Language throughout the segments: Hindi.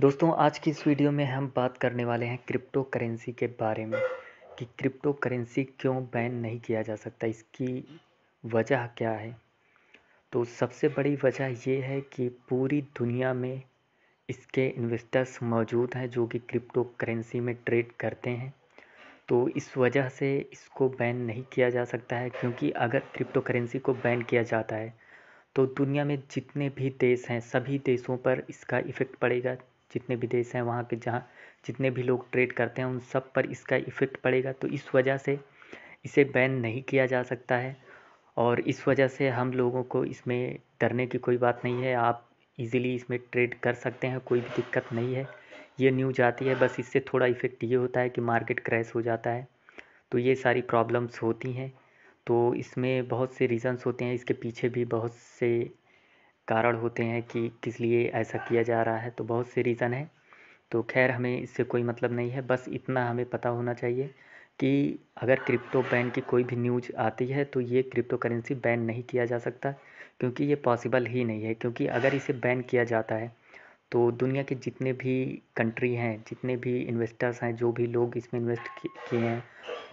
दोस्तों आज की इस वीडियो में हम बात करने वाले हैं क्रिप्टो करेंसी के बारे में कि क्रिप्टो करेंसी क्यों बैन नहीं किया जा सकता इसकी वजह क्या है तो सबसे बड़ी वजह ये है कि पूरी दुनिया में इसके इन्वेस्टर्स मौजूद हैं जो कि क्रिप्टो करेंसी में ट्रेड करते हैं तो इस वजह से इसको बैन नहीं किया जा सकता है क्योंकि अगर क्रिप्टो करेंसी को बैन किया जाता है तो दुनिया में जितने भी देश हैं सभी देशों पर इसका इफ़ेक्ट पड़ेगा जितने भी देश हैं वहाँ के जहाँ जितने भी लोग ट्रेड करते हैं उन सब पर इसका इफ़ेक्ट पड़ेगा तो इस वजह से इसे बैन नहीं किया जा सकता है और इस वजह से हम लोगों को इसमें डरने की कोई बात नहीं है आप इजीली इसमें ट्रेड कर सकते हैं कोई भी दिक्कत नहीं है ये न्यूज आती है बस इससे थोड़ा इफ़ेक्ट ये होता है कि मार्केट क्रैश हो जाता है तो ये सारी प्रॉब्लम्स होती हैं तो इसमें बहुत से रीज़न्स होते हैं इसके पीछे भी बहुत से कारण होते हैं कि किस लिए ऐसा किया जा रहा है तो बहुत से रीज़न हैं तो खैर हमें इससे कोई मतलब नहीं है बस इतना हमें पता होना चाहिए कि अगर क्रिप्टो बैन की कोई भी न्यूज आती है तो ये क्रिप्टो करेंसी बैन नहीं किया जा सकता क्योंकि ये पॉसिबल ही नहीं है क्योंकि अगर इसे बैन किया जाता है तो दुनिया के जितने भी कंट्री हैं जितने भी इन्वेस्टर्स हैं जो भी लोग इसमें इन्वेस्ट किए हैं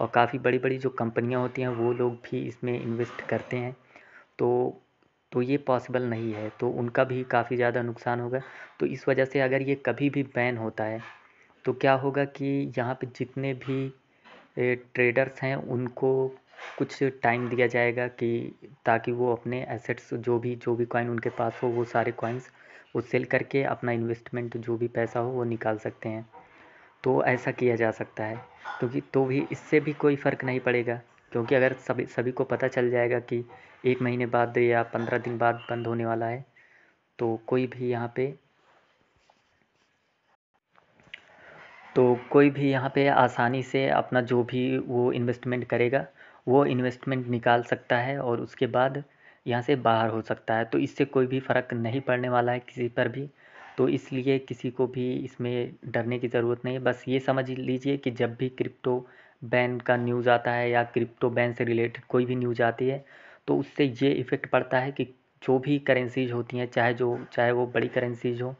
और काफ़ी बड़ी बड़ी जो कंपनियां होती हैं वो लोग भी इसमें इन्वेस्ट करते हैं तो तो ये पॉसिबल नहीं है तो उनका भी काफ़ी ज़्यादा नुकसान होगा तो इस वजह से अगर ये कभी भी बैन होता है तो क्या होगा कि यहाँ पे जितने भी ट्रेडर्स हैं उनको कुछ टाइम दिया जाएगा कि ताकि वो अपने एसेट्स जो भी जो भी कॉइन उनके पास हो वो सारे कॉइन्स वो सेल करके अपना इन्वेस्टमेंट जो भी पैसा हो वो निकाल सकते हैं तो ऐसा किया जा सकता है क्योंकि तो, तो भी इससे भी कोई फ़र्क नहीं पड़ेगा क्योंकि अगर सभी सभी को पता चल जाएगा कि एक महीने बाद या पंद्रह दिन बाद बंद होने वाला है तो कोई भी यहाँ पे तो कोई भी यहाँ पे आसानी से अपना जो भी वो इन्वेस्टमेंट करेगा वो इन्वेस्टमेंट निकाल सकता है और उसके बाद यहाँ से बाहर हो सकता है तो इससे कोई भी फ़र्क नहीं पड़ने वाला है किसी पर भी तो इसलिए किसी को भी इसमें डरने की ज़रूरत नहीं है बस ये समझ लीजिए कि जब भी क्रिप्टो बैन का न्यूज़ आता है या क्रिप्टो बैन से रिलेटेड कोई भी न्यूज़ आती है तो उससे ये इफ़ेक्ट पड़ता है कि जो भी करेंसीज़ होती हैं चाहे जो चाहे वो बड़ी करेंसीज़ हो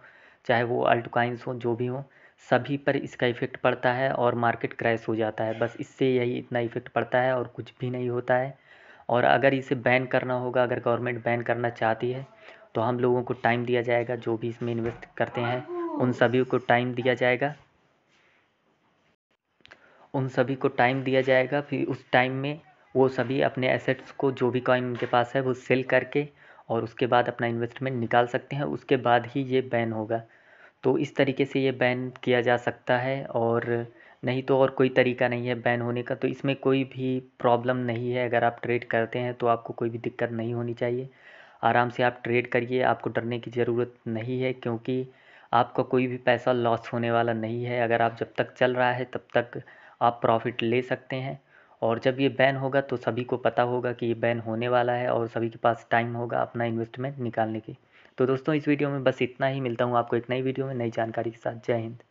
चाहे वो अल्टकॉइंस हो जो भी हो सभी पर इसका इफ़ेक्ट पड़ता है और मार्केट क्रैश हो जाता है बस इससे यही इतना इफ़ेक्ट पड़ता है और कुछ भी नहीं होता है और अगर इसे बैन करना होगा अगर गवर्नमेंट बैन करना चाहती है तो हम लोगों को टाइम दिया जाएगा जो भी इसमें इन्वेस्ट करते हैं उन सभी को टाइम दिया जाएगा उन सभी को टाइम दिया जाएगा फिर उस टाइम में वो सभी अपने एसेट्स को जो भी कॉइन उनके पास है वो सेल करके और उसके बाद अपना इन्वेस्टमेंट निकाल सकते हैं उसके बाद ही ये बैन होगा तो इस तरीके से ये बैन किया जा सकता है और नहीं तो और कोई तरीका नहीं है बैन होने का तो इसमें कोई भी प्रॉब्लम नहीं है अगर आप ट्रेड करते हैं तो आपको कोई भी दिक्कत नहीं होनी चाहिए आराम से आप ट्रेड करिए आपको डरने की ज़रूरत नहीं है क्योंकि आपका कोई भी पैसा लॉस होने वाला नहीं है अगर आप जब तक चल रहा है तब तक आप प्रॉफ़िट ले सकते हैं और जब ये बैन होगा तो सभी को पता होगा कि ये बैन होने वाला है और सभी के पास टाइम होगा अपना इन्वेस्टमेंट निकालने की तो दोस्तों इस वीडियो में बस इतना ही मिलता हूँ आपको एक नई वीडियो में नई जानकारी के साथ जय हिंद